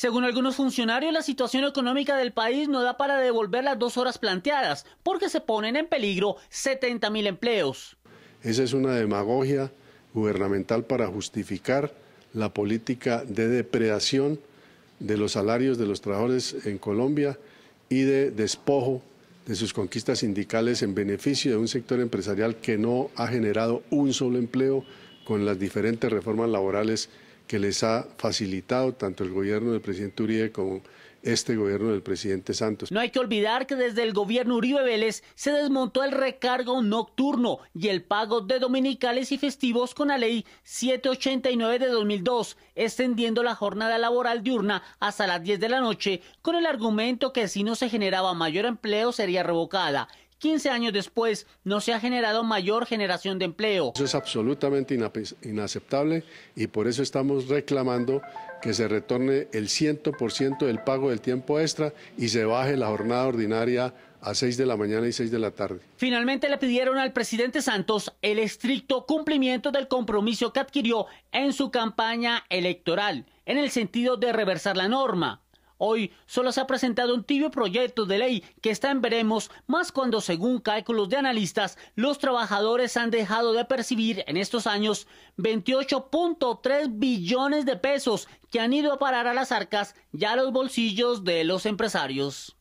Según algunos funcionarios, la situación económica del país no da para devolver las dos horas planteadas, porque se ponen en peligro 70 mil empleos. Esa es una demagogia gubernamental para justificar la política de depredación de los salarios de los trabajadores en Colombia y de despojo de sus conquistas sindicales en beneficio de un sector empresarial que no ha generado un solo empleo con las diferentes reformas laborales que les ha facilitado tanto el gobierno del presidente Uribe como este gobierno del presidente Santos. No hay que olvidar que desde el gobierno Uribe Vélez se desmontó el recargo nocturno y el pago de dominicales y festivos con la ley 789 de 2002, extendiendo la jornada laboral diurna hasta las 10 de la noche con el argumento que si no se generaba mayor empleo sería revocada. 15 años después no se ha generado mayor generación de empleo. Eso es absolutamente inaceptable y por eso estamos reclamando que se retorne el 100% del pago del tiempo extra y se baje la jornada ordinaria a 6 de la mañana y 6 de la tarde. Finalmente le pidieron al presidente Santos el estricto cumplimiento del compromiso que adquirió en su campaña electoral, en el sentido de reversar la norma. Hoy solo se ha presentado un tibio proyecto de ley que está en veremos, más cuando según cálculos de analistas, los trabajadores han dejado de percibir en estos años 28.3 billones de pesos que han ido a parar a las arcas y a los bolsillos de los empresarios.